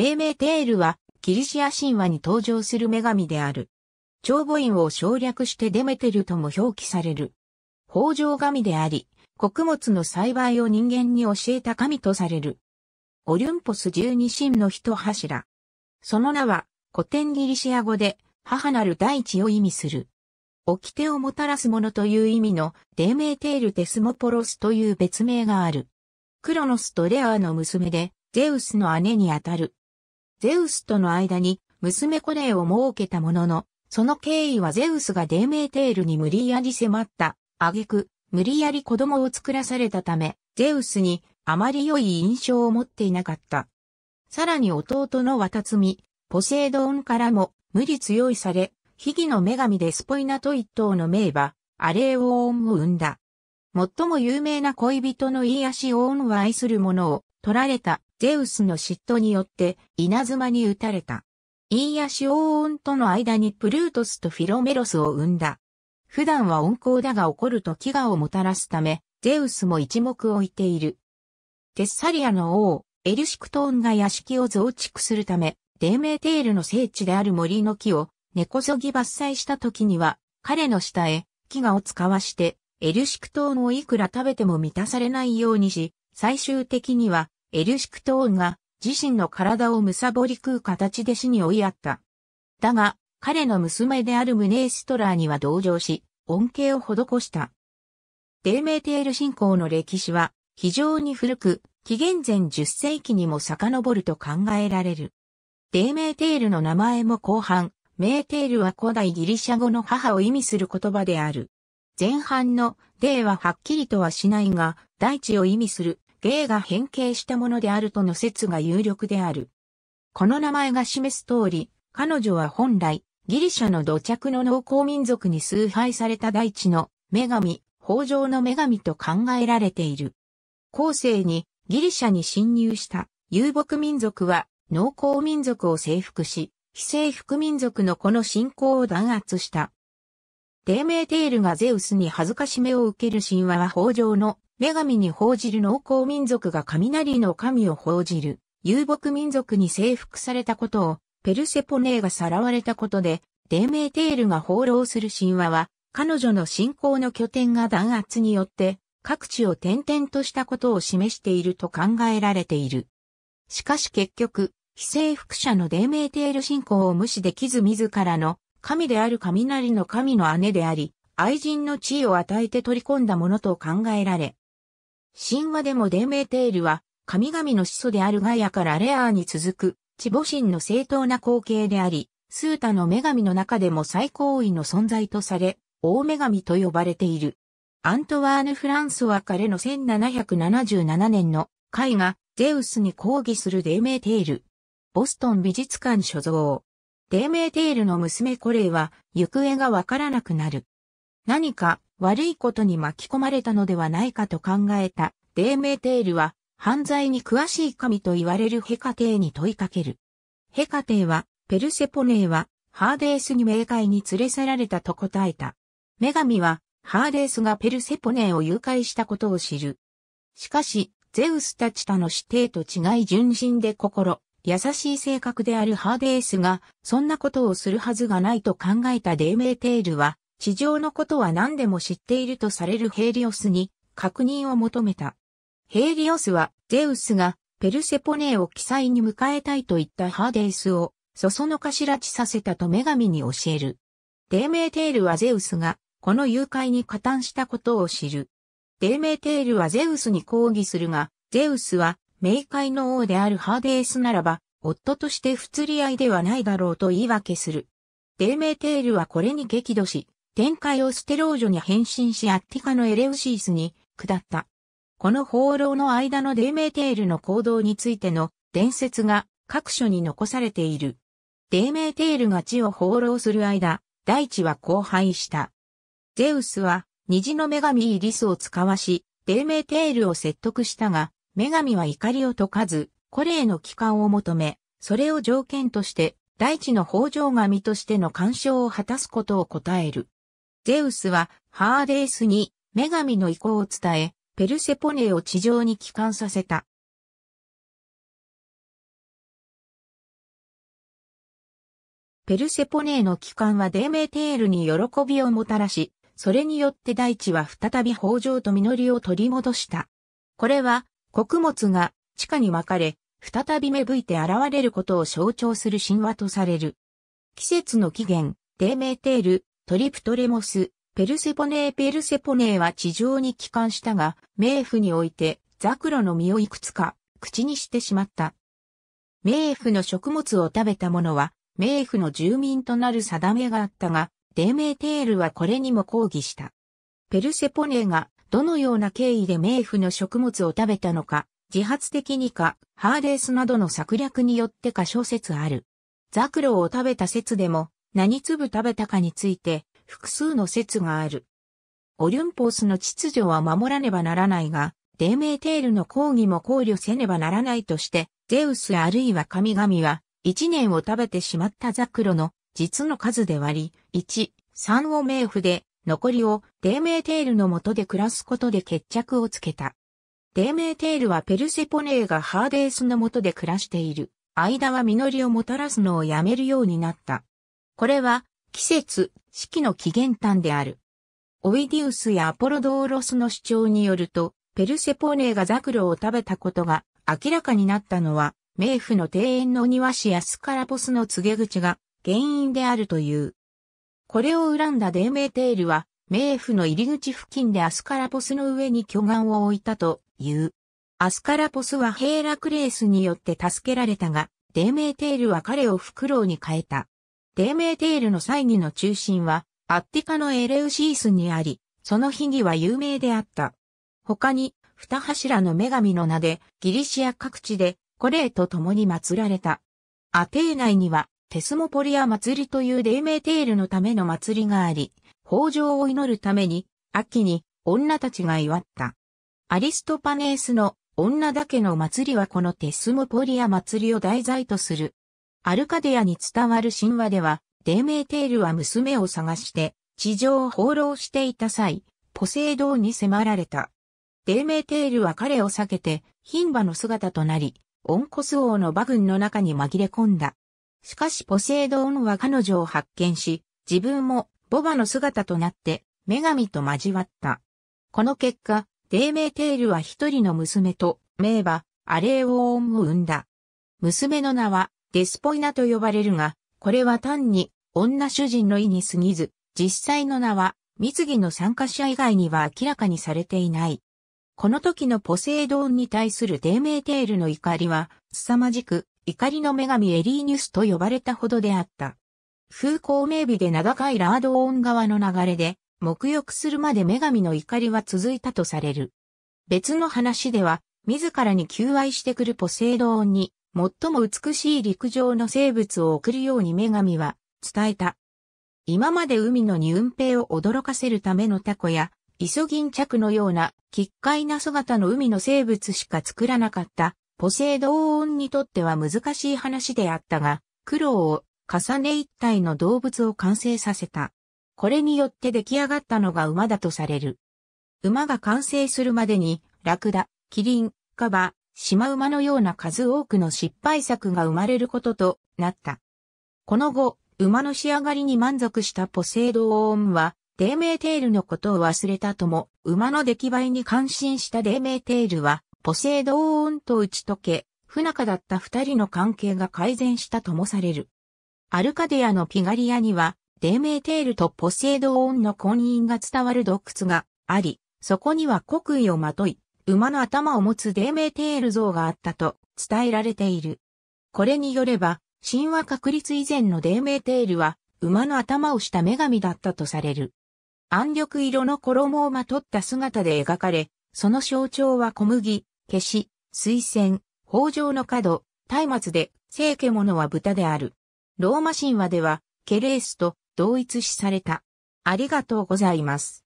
黎明テールはギリシア神話に登場する女神である。長母院を省略してデメテルとも表記される。豊穣神であり、穀物の栽培を人間に教えた神とされる。オリュンポス十二神の一柱。その名は古典ギリシア語で母なる大地を意味する。掟をもたらすものという意味の黎明テールテスモポロスという別名がある。クロノスとレアーの娘で、ゼウスの姉にあたる。ゼウスとの間に娘子令を設けたものの、その経緯はゼウスがデーメーテールに無理やり迫った、挙句、無理やり子供を作らされたため、ゼウスにあまり良い印象を持っていなかった。さらに弟の渡み、ポセイドンからも無理強いされ、秘儀の女神でスポイナト一等の名馬、アレーオーンを生んだ。最も有名な恋人のイーアシオーンは愛する者を取られたゼウスの嫉妬によって稲妻に打たれた。インヤシオーンとの間にプルートスとフィロメロスを生んだ。普段は温厚だが怒ると飢餓をもたらすため、ゼウスも一目置いている。テッサリアの王、エルシクトーンが屋敷を増築するため、デーメーテールの聖地である森の木を根こそぎ伐採した時には、彼の下へ飢餓を使わして、エルシクトーンをいくら食べても満たされないようにし、最終的にはエリュシクトーンが自身の体をむさぼり食う形で死に追いやった。だが、彼の娘であるムネーストラーには同情し、恩恵を施した。デーメーテール信仰の歴史は非常に古く、紀元前10世紀にも遡ると考えられる。デーメーテールの名前も後半、メーテールは古代ギリシャ語の母を意味する言葉である。前半のデーははっきりとはしないが、大地を意味する芸が変形したものであるとの説が有力である。この名前が示す通り、彼女は本来、ギリシャの土着の農耕民族に崇拝された大地の女神、豊穣の女神と考えられている。後世にギリシャに侵入した遊牧民族は農耕民族を征服し、非征服民族のこの信仰を弾圧した。デーメーテールがゼウスに恥ずかしめを受ける神話は豊穣の女神に報じる農耕民族が雷の神を報じる遊牧民族に征服されたことをペルセポネーがさらわれたことでデーメーテールが放浪する神話は彼女の信仰の拠点が弾圧によって各地を転々としたことを示していると考えられている。しかし結局、非征服者のデーメーテール信仰を無視できず自らの神である雷の神の姉であり、愛人の地位を与えて取り込んだものと考えられ、神話でもデーメーテールは、神々の始祖であるガヤからレアーに続く、地母神の正当な光景であり、スータの女神の中でも最高位の存在とされ、大女神と呼ばれている。アントワーヌ・フランソワ・彼の1777年の絵画、ゼウスに抗議するデーメーテール。ボストン美術館所蔵。デーメーテールの娘コレイは行方がわからなくなる。何か悪いことに巻き込まれたのではないかと考えたデーメーテールは犯罪に詳しい神と言われるヘカテーに問いかける。ヘカテーはペルセポネーはハーデースに冥界に連れ去られたと答えた。女神はハーデースがペルセポネーを誘拐したことを知る。しかし、ゼウスたちとの指定と違い純真で心、優しい性格であるハーデースが、そんなことをするはずがないと考えたデーメーテールは、地上のことは何でも知っているとされるヘイリオスに確認を求めた。ヘイリオスはゼウスがペルセポネーを記載に迎えたいと言ったハーデイスをそそのかしらちさせたと女神に教える。デーメーテールはゼウスがこの誘拐に加担したことを知る。デーメーテールはゼウスに抗議するが、ゼウスは冥界の王であるハーデースならば、夫として不釣り合いではないだろうと言い訳する。デーメーテールはこれに激怒し、展開をステロージョに変身しアッティカのエレウシースに下った。この放浪の間のデーメーテールの行動についての伝説が各所に残されている。デーメーテールが地を放浪する間、大地は荒廃した。ゼウスは虹の女神イリスを使わし、デーメーテールを説得したが、女神は怒りを解かず、コレーの帰還を求め、それを条件として、大地の北条神としての干渉を果たすことを答える。ゼウスはハーデースに女神の意向を伝え、ペルセポネを地上に帰還させた。ペルセポネの帰還はデーメーテールに喜びをもたらし、それによって大地は再び豊穣と実りを取り戻した。これは、穀物が地下に分かれ、再び芽吹いて現れることを象徴する神話とされる。季節の起源、デーメーテール、トリプトレモス、ペルセポネーペルセポネーは地上に帰還したが、冥府においてザクロの実をいくつか口にしてしまった。冥府の食物を食べた者は、冥府の住民となる定めがあったが、デメーテールはこれにも抗議した。ペルセポネーがどのような経緯で冥府の食物を食べたのか、自発的にか、ハーデースなどの策略によってか諸説ある。ザクロを食べた説でも、何粒食べたかについて複数の説がある。オリュンポースの秩序は守らねばならないが、デーメーテールの抗議も考慮せねばならないとして、ゼウスあるいは神々は、一年を食べてしまったザクロの実の数で割り、一、三を冥府で、残りをデーメーテールの下で暮らすことで決着をつけた。デーメーテールはペルセポネーがハーデースのとで暮らしている。間は実りをもたらすのをやめるようになった。これは、季節、四季の起源端である。オイディウスやアポロドーロスの主張によると、ペルセポーネがザクロを食べたことが明らかになったのは、冥府の庭園の庭師やスカラポスの告げ口が原因であるという。これを恨んだデーメーテールは、冥府の入り口付近でアスカラポスの上に巨岩を置いたという。アスカラポスはヘーラクレースによって助けられたが、デーメーテールは彼をフクロウに変えた。黎明テールの祭儀の中心は、アッティカのエレウシースにあり、その秘儀は有名であった。他に、二柱の女神の名で、ギリシア各地で、コレーと共に祀られた。アテー内には、テスモポリア祭りという黎明テールのための祭りがあり、豊穣を祈るために、秋に女たちが祝った。アリストパネースの女だけの祭りはこのテスモポリア祭りを題材とするアルカディアに伝わる神話では、デーメーテールは娘を探して地上を放浪していた際、ポセイドンに迫られた。デーメーテールは彼を避けて、ン馬の姿となり、オンコス王の馬群の中に紛れ込んだ。しかしポセイドンは彼女を発見し、自分もボバの姿となって、女神と交わった。この結果、デーメーテールは一人の娘と、名馬、アレーオーンを生んだ。娘の名は、デスポイナと呼ばれるが、これは単に女主人の意に過ぎず、実際の名は、三木の参加者以外には明らかにされていない。この時のポセイドーンに対するデーメーテールの怒りは、凄まじく、怒りの女神エリーニュスと呼ばれたほどであった。風光明媚で名高いラードオン側の流れで、沐浴するまで女神の怒りは続いたとされる。別の話では、自らに求愛してくるポセイドンに、最も美しい陸上の生物を送るように女神は伝えた。今まで海のに運兵を驚かせるためのタコや、イソギンチャクのような、奇怪な姿の海の生物しか作らなかった、ポセイドーンにとっては難しい話であったが、苦労を重ね一体の動物を完成させた。これによって出来上がったのが馬だとされる。馬が完成するまでに、ラクダ、キリン、カバ、シマウマのような数多くの失敗作が生まれることとなった。この後、馬の仕上がりに満足したポセイドーンは、デーメーテールのことを忘れたとも、馬の出来栄えに感心したデーメーテールは、ポセイドーンと打ち解け、不仲だった二人の関係が改善したともされる。アルカデアのピガリアには、デーメーテールとポセイドーンの婚姻が伝わる洞窟があり、そこには国威をまとい、馬の頭を持つデーメーテール像があったと伝えられている。これによれば、神話確立以前のデーメーテールは、馬の頭をした女神だったとされる。暗緑色の衣をまとった姿で描かれ、その象徴は小麦、消し、水仙、豊穣の角、松明で、聖家物は豚である。ローマ神話では、ケレースと同一視された。ありがとうございます。